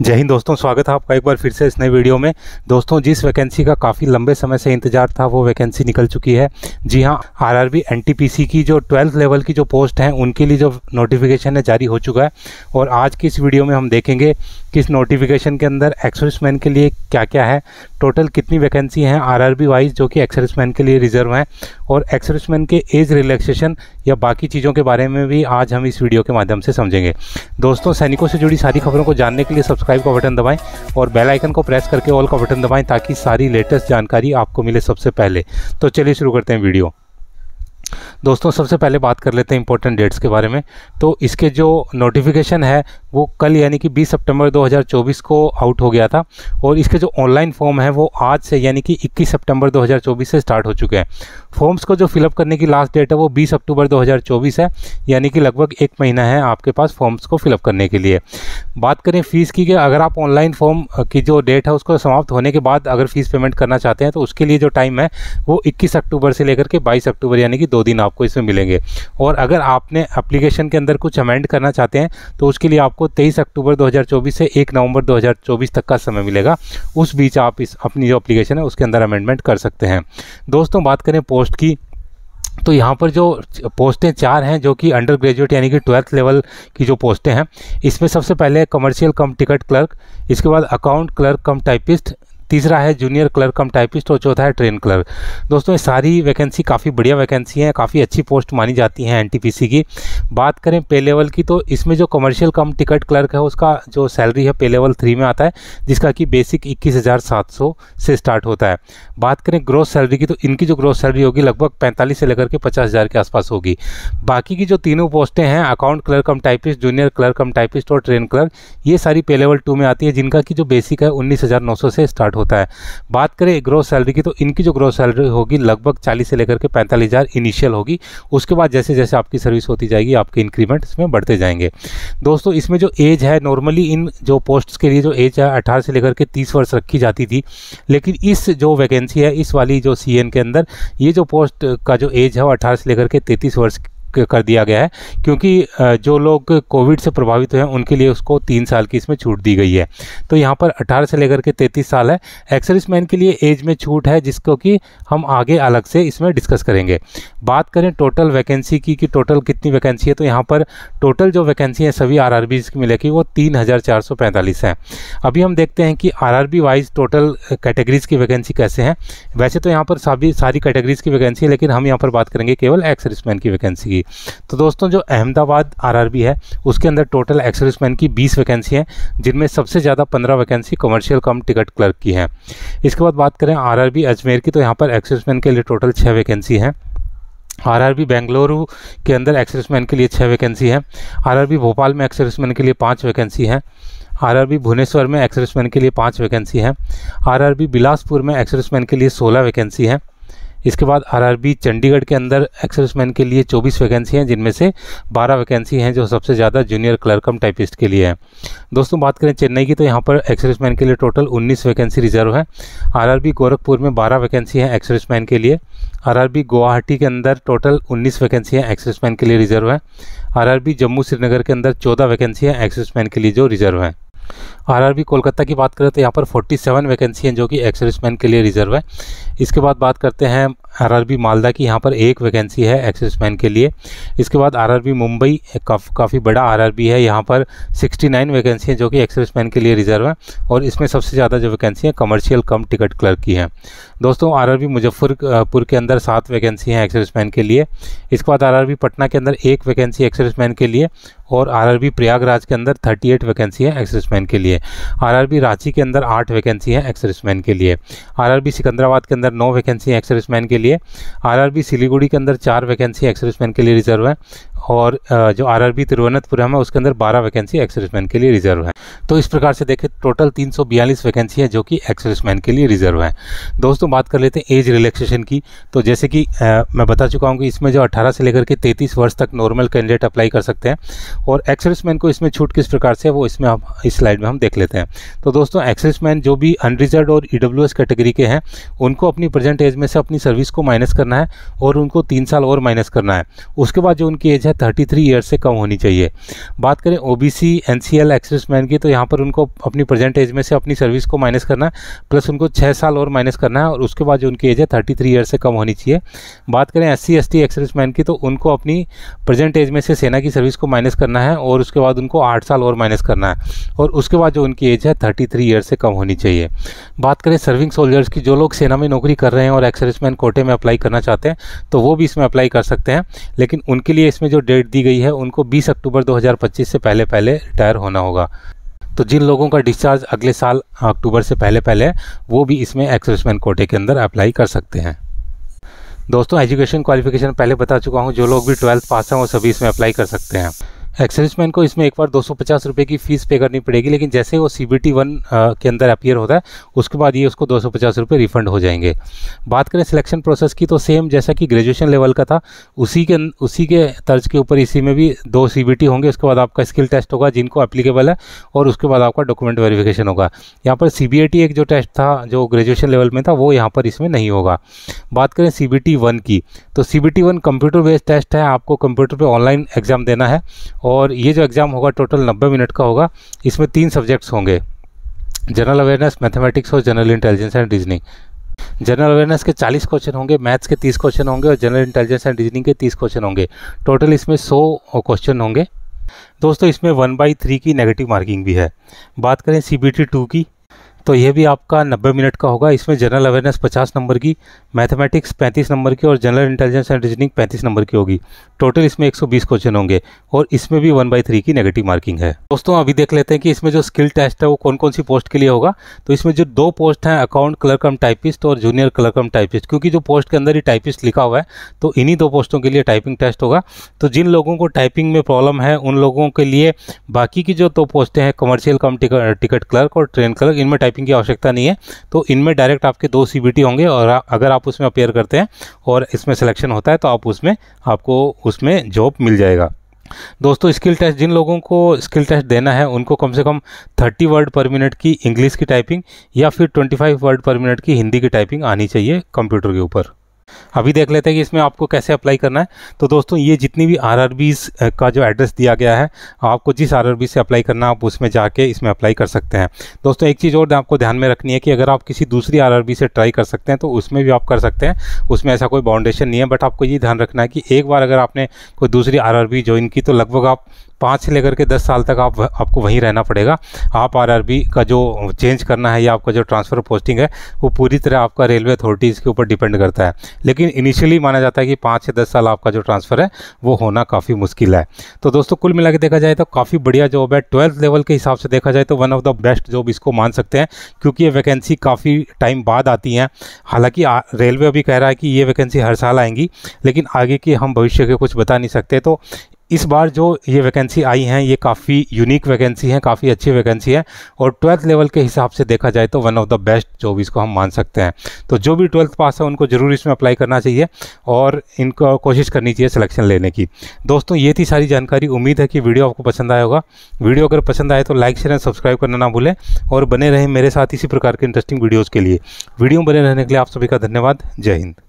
जय हिंद दोस्तों स्वागत है आपका एक बार फिर से इस नए वीडियो में दोस्तों जिस वैकेंसी का काफ़ी लंबे समय से इंतजार था वो वैकेंसी निकल चुकी है जी हाँ आरआरबी एनटीपीसी की जो ट्वेल्थ लेवल की जो पोस्ट हैं उनके लिए जो नोटिफिकेशन है जारी हो चुका है और आज की इस वीडियो में हम देखेंगे कि इस नोटिफिकेशन के अंदर मैन के लिए क्या क्या है टोटल कितनी वैकेंसी हैं आर वाइज जो कि मैन के लिए रिजर्व हैं और एक्सरसमैन के एज रिलैक्सेशन या बाकी चीज़ों के बारे में भी आज हम इस वीडियो के माध्यम से समझेंगे दोस्तों सैनिकों से जुड़ी सारी खबरों को जानने के लिए सब्सक्राइब का बटन दबाएं और बेल आइकन को प्रेस करके ऑल का बटन दबाएं ताकि सारी लेटेस्ट जानकारी आपको मिले सबसे पहले तो चलिए शुरू करते हैं वीडियो दोस्तों सबसे पहले बात कर लेते हैं इंपॉर्टेंट डेट्स के बारे में तो इसके जो नोटिफिकेशन है वो कल यानी कि 20 सितंबर 2024 को आउट हो गया था और इसके जो ऑनलाइन फॉर्म है वो आज से यानी कि 21 सितंबर 2024 से स्टार्ट हो चुके हैं फॉर्म्स को जो फिलअप करने की लास्ट डेट है वो 20 अक्टूबर 2024 है यानी कि लगभग एक महीना है आपके पास फॉर्म्स को फिलअप करने के लिए बात करें फ़ीस की कि अगर आप ऑनलाइन फॉर्म की जो डेट है उसको समाप्त होने के बाद अगर फ़ीस पेमेंट करना चाहते हैं तो उसके लिए जो टाइम है वो इक्कीस अक्टूबर से लेकर के बाईस अक्टूबर यानी कि दो दिन आपको इसमें मिलेंगे और अगर आपने अप्लीकेशन के अंदर कुछ अमेंड करना चाहते हैं तो उसके लिए आपको तेईस अक्टूबर दो से एक नवंबर दो तक का समय मिलेगा उस बीच आप इस अपनी जो अप्लीकेशन है उसके अंदर अमेंडमेंट कर सकते हैं दोस्तों बात करें पोस्ट की तो यहाँ पर जो पोस्टें चार हैं जो कि अंडर ग्रेजुएट यानी कि ट्वेल्थ लेवल की जो पोस्टें हैं इसमें सबसे पहले कमर्शियल कम टिकट क्लर्क इसके बाद अकाउंट क्लर्क कम टाइपिस्ट तीसरा है जूनियर क्लर्क कम टाइपिस्ट और चौथा है ट्रेन क्लर्क दोस्तों ये सारी वैकेंसी काफ़ी बढ़िया वैकेंसी हैं काफ़ी अच्छी पोस्ट मानी जाती हैं एनटीपीसी की बात करें पे लेवल की तो इसमें जो कमर्शियल कम टिकट क्लर्क है उसका जो सैलरी है पे लेवल थ्री में आता है जिसका कि बेसिक इक्कीस से स्टार्ट होता है बात करें ग्रोथ सैलरी की तो इनकी जो ग्रोथ सैलरी होगी लगभग पैंतालीस से लेकर के पचास के आसपास होगी बाकी की जो तीनों पोस्टें हैं account clerk cum typist junior clerk cum typist और ट्रेन क्लर्क ये सारी पे लेवल टू में आती है जिनका कि जो बेसिक है उन्नीस से स्टार्ट स्टार्ट होता है बात करें ग्रोथ सैलरी की तो इनकी जो ग्रोथ सैलरी होगी लगभग चालीस से लेकर के पैंतालीस हज़ार इनिशियल होगी उसके बाद जैसे जैसे आपकी सर्विस होती जाएगी आपके इंक्रीमेंट इसमें बढ़ते जाएंगे दोस्तों इसमें जो एज है नॉर्मली इन जो पोस्ट्स के लिए जो एज है अठारह से लेकर के तीस वर्ष रखी जाती थी लेकिन इस जो वैकेंसी है इस वाली जो सी के अंदर ये जो पोस्ट का जो एज है वो अठारह से लेकर के तैंतीस वर्ष कर दिया गया है क्योंकि जो लोग कोविड से प्रभावित हुए हैं उनके लिए उसको तीन साल की इसमें छूट दी गई है तो यहाँ पर अठारह से लेकर के तैंतीस साल है एक्सरिस मैन के लिए एज में छूट है जिसको कि हम आगे अलग से इसमें डिस्कस करेंगे बात करें टोटल वैकेंसी की कि टोटल कितनी वैकेंसी है तो यहाँ पर टोटल जो वैकेंसी है सभी आर आर की मिलेगी वो तीन हज़ार चार सौ पैंतालीस हैं अभी हम देखते हैं कि R R wise total categories की वैकेंसी कैसे हैं वैसे तो यहाँ पर सभी सारी कैटेगरीज़ की वैकेंसी है लेकिन हम यहाँ पर बात करेंगे केवल मैन की वैकेंसी की तो दोस्तों जो अहमदाबाद आरआरबी है उसके अंदर टोटल एक्सर्विसमैन की बीस वैकेंसी हैं जिनमें सबसे ज़्यादा पंद्रह vacancy commercial cum ticket clerk की हैं इसके बाद बात करें आर अजमेर की तो यहाँ पर एक्सर्विसमैन के लिए टोटल छः वैकेंसी हैं आरआरबी बेंगलुरु के अंदर एक्सर्विसमैन के लिए छः वैकेंसी है आरआरबी भोपाल में एक्सर्विसमैन के लिए पाँच वैकेंसी आर आरआरबी भुवनेश्वर में एक्सर्विसमैन के लिए पाँच वैकेंसी आर आरआरबी बिलासपुर में एक्सर्विसमैन के लिए सोलह वैकेंसी हैं इसके बाद आरआरबी चंडीगढ़ के अंदर एक्सप्रेसमैन के लिए 24 वैकेंसी हैं जिनमें से 12 वैकेंसी हैं जो सबसे ज़्यादा जूनियर क्लर्कम टाइपिस्ट के लिए है दोस्तों बात करें चेन्नई की तो यहाँ पर एक्सप्रेसमैन के लिए टोटल 19 वैकेंसी रिजर्व है आर गोरखपुर में बारह वैकेंसी एक्सेस एक्सप्रेसमैन के लिए आर गुवाहाटी के अंदर टोटल उन्नीस वैकेंसी एक्सेस एक्सप्रेसमैन के लिए रिजर्व है आर जम्मू श्रीनगर के अंदर चौदह वैकेंसी एक्सेस एक्सप्रेसमैन के लिए जो रिजर्व हैं आरआरबी कोलकाता की बात करें तो यहाँ पर 47 वैकेंसी हैं जो कि एक्सरिसमैन के लिए रिजर्व है इसके बाद बात करते हैं आरआरबी मालदा की यहाँ पर एक वैकेंसी है एक्सरिसमैन के लिए इसके बाद आरआरबी मुंबई काफ़, काफ़ी बड़ा आरआरबी है यहाँ पर 69 वैकेंसी हैं जो कि एक्सरिसमैन के लिए रिजर्व है और इसमें सबसे ज़्यादा जो वैकेंसी है कमर्शियल कम टिकट क्लर्क की हैं दोस्तों बी मुजफ्फरपुर के अंदर सात वैकेंसी हैं एक्सरिसमैन के लिए इसके बाद बी पटना के अंदर एक वैकेंसी एक्सरिसमैन के लिए और आरआरबी प्रयागराज के अंदर 38 वैकेंसी है एक्सरिसमैन के लिए आरआरबी रांची के अंदर आठ वैकेंसी है एक्सरिसमैन के लिए आरआरबी सिकंदराबाद के अंदर नौ वैकेंसी है एक्सरिसमैन के लिए आरआरबी सिलीगुड़ी के अंदर चार वैकेंसी एक्सरिसमैन के लिए रिजर्व है और जो आर आर बी तिरुवनंतपुरम है उसके अंदर बारह वैकेंसी एक्सर्विसमैन के लिए रिजर्व है तो इस प्रकार से देखें टोटल तीन सौ बयालीस वैकेंसी है जो कि एक्सर्विसमैन के लिए रिजर्व है दोस्तों बात कर लेते हैं एज रिलैक्सेशन की तो जैसे कि आ, मैं बता चुका हूँ कि इसमें जो अट्ठारह से लेकर के तैंतीस वर्ष तक नॉर्मल कैंडिडेट अप्लाई कर सकते हैं और एक्सर्विसमैन को इसमें छूट किस प्रकार से है वो इसमें हम इस स्लाइड में हम देख लेते हैं तो दोस्तों एक्सर्विसमैन जो भी अनरिजर्व और ई e कैटेगरी के हैं उनको अपनी प्रेजेंट एज में से अपनी सर्विस को माइनस करना है और उनको तीन साल और माइनस करना है उसके बाद जो उनकी एज है थर्टी थ्री ईयर्स से कम होनी चाहिए बात करें O B C N C L man की तो यहाँ पर उनको अपनी प्रेजेंट एज में से अपनी सर्विस को माइनस करना है प्लस उनको छः साल और माइनस करना है और उसके बाद जो उनकी एज है थर्टी थ्री ईयर्स से कम होनी चाहिए बात करें S C S T man की तो उनको अपनी प्रेजेंट एज में से सेना की सर्विस को माइनस करना है और उसके बाद उनको आठ साल और माइनस करना है और उसके बाद जो उनकी एज है थर्टी थ्री ईयर से कम होनी चाहिए बात करें सर्विंग सोल्जर्स की जो लोग सेना में नौकरी कर रहे हैं और एक्सर्विसमैन कोटे में अप्लाई करना चाहते हैं तो वो भी इसमें अप्लाई कर सकते हैं लेकिन उनके लिए इसमें जो डेट दी गई है उनको 20 अक्टूबर 2025 से पहले पहले रिटायर होना होगा तो जिन लोगों का डिस्चार्ज अगले साल अक्टूबर से पहले पहले वो भी इसमें एक्सप्रेसमैन कोटे के अंदर अप्लाई कर सकते हैं दोस्तों एजुकेशन क्वालिफिकेशन पहले बता चुका हूँ जो लोग भी ट्वेल्थ पास हैं वो सभी इसमें अप्लाई कर सकते हैं एक्सेसमैन को इसमें एक बार दो सौ की फीस पे करनी पड़ेगी लेकिन जैसे वो सी बी टी वन के अंदर अपियर होता है उसके बाद ये उसको दो सौ रिफंड हो जाएंगे बात करें सिलेक्शन प्रोसेस की तो सेम जैसा कि ग्रेजुएशन लेवल का था उसी के उसी के तर्ज के ऊपर इसी में भी दो सी बी टी होंगे उसके बाद आपका स्किल टेस्ट होगा जिनको अप्लीकेबल है और उसके बाद आपका डॉक्यूमेंट वेरीफिकेशन होगा यहाँ पर सी बी ए टी एक जो टेस्ट था जो ग्रेजुएशन लेवल में था वो यहाँ पर इसमें नहीं होगा बात करें सी बी टी वन की तो C B T one computer based test है आपको कंप्यूटर पर ऑनलाइन एग्जाम देना है और ये जो एग्ज़ाम होगा टोटल 90 मिनट का होगा इसमें तीन सब्जेक्ट्स होंगे जनरल अवेयरनेस मैथमेटिक्स और general intelligence and reasoning general awareness के 40 क्वेश्चन होंगे मैथ्स के 30 क्वेश्चन होंगे और जनरल इंटेलिजेंस एंड रीजनिंग के 30 क्वेश्चन होंगे टोटल इसमें 100 क्वेश्चन होंगे दोस्तों इसमें वन बाई थ्री की नेगेटिव मार्किंग भी है बात करें सी बी टी टू की तो यह भी आपका 90 मिनट का होगा इसमें जनरल अवेयरनेस 50 नंबर की मैथमेटिक्स 35 नंबर की और general intelligence and reasoning 35 number की होगी टोटल इसमें 120 क्वेश्चन होंगे और इसमें भी वन बाई थ्री की नेगेटिव मार्किंग है दोस्तों अभी देख लेते हैं कि इसमें जो स्किल टेस्ट है वो कौन कौन सी पोस्ट के लिए होगा तो इसमें जो दो पोस्ट हैं अकाउंट क्लर्क एम टाइपिस्ट और जूनियर क्लर्क एम टाइपिस्ट क्योंकि जो पोस्ट के अंदर ही टाइपिस्ट लिखा हुआ है तो इन्हीं दो पोस्टों के लिए टाइपिंग टेस्ट होगा तो जिन लोगों को टाइपिंग में प्रॉब्लम है उन लोगों के लिए बाकी की जो दो पोस्टें हैं कमर्शियल कम टिकट क्लर्क और ट्रेन क्लर्क इनमें टाइप टाइपिंग की आवश्यकता नहीं है तो इनमें डायरेक्ट आपके दो सी होंगे और अगर आप उसमें अपेयर करते हैं और इसमें सिलेक्शन होता है तो आप उसमें आपको उसमें जॉब मिल जाएगा दोस्तों स्किल टेस्ट जिन लोगों को स्किल टेस्ट देना है उनको कम से कम 30 वर्ड पर मिनट की इंग्लिश की टाइपिंग या फिर 25 वर्ड पर मिनट की हिंदी की टाइपिंग आनी चाहिए कंप्यूटर के ऊपर अभी देख लेते हैं कि इसमें आपको कैसे अप्लाई करना है तो दोस्तों ये जितनी भी आर का जो एड्रेस दिया गया है आपको जिस आर से अप्लाई करना है आप उसमें जाके इसमें अप्लाई कर सकते हैं दोस्तों एक चीज़ और आपको ध्यान में रखनी है कि अगर आप किसी दूसरी आर से ट्राई कर सकते हैं तो उसमें भी आप कर सकते हैं उसमें ऐसा कोई बाउंडेशन नहीं है बट आपको ये ध्यान रखना है कि एक बार अगर आपने कोई दूसरी आर ज्वाइन की तो लगभग आप पाँच से लेकर के दस साल तक आप आपको वहीं रहना पड़ेगा आप आरआरबी का जो चेंज करना है या आपका जो ट्रांसफ़र पोस्टिंग है वो पूरी तरह आपका रेलवे अथॉरिटीज़ के ऊपर डिपेंड करता है लेकिन इनिशियली माना जाता है कि पाँच से दस साल आपका जो ट्रांसफ़र है वो होना काफ़ी मुश्किल है तो दोस्तों कुल मिला देखा जाए तो काफ़ी बढ़िया जॉब है ट्वेल्थ लेवल के हिसाब से देखा जाए तो one of the best job इसको मान सकते हैं क्योंकि ये वैकेंसी काफ़ी टाइम बाद आती हैं हालांकि रेलवे अभी कह रहा है कि ये वैकेंसी हर साल आएंगी लेकिन आगे की हम भविष्य के कुछ बता नहीं सकते तो इस बार जो ये वैकेंसी आई हैं ये काफ़ी यूनिक वैकेंसी हैं काफ़ी अच्छी वैकेंसी है और ट्वेल्थ लेवल के हिसाब से देखा जाए तो one of the best job इसको हम मान सकते हैं तो जो भी ट्वेल्थ पास है उनको ज़रूर इसमें अप्लाई करना चाहिए और इनको कोशिश करनी चाहिए सिलेक्शन लेने की दोस्तों ये थी सारी जानकारी उम्मीद है कि वीडियो आपको पसंद आया होगा वीडियो अगर पसंद आए तो लाइक शेयर एंड सब्सक्राइब करना ना भूलें और बने रहें मेरे साथ इसी प्रकार के इंटरेस्टिंग वीडियोज़ के लिए वीडियो बने रहने के लिए आप सभी का धन्यवाद जय हिंद